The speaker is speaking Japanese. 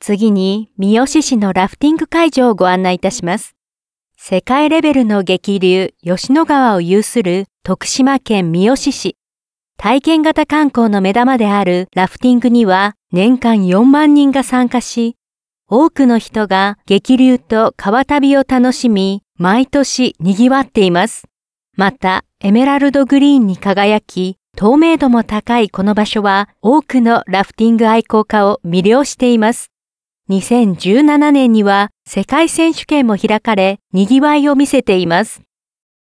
次に三好市のラフティング会場をご案内いたします。世界レベルの激流吉野川を有する徳島県三好市。体験型観光の目玉であるラフティングには年間4万人が参加し、多くの人が激流と川旅を楽しみ、毎年賑わっています。また、エメラルドグリーンに輝き、透明度も高いこの場所は多くのラフティング愛好家を魅了しています。2017年には世界選手権も開かれ、賑わいを見せています。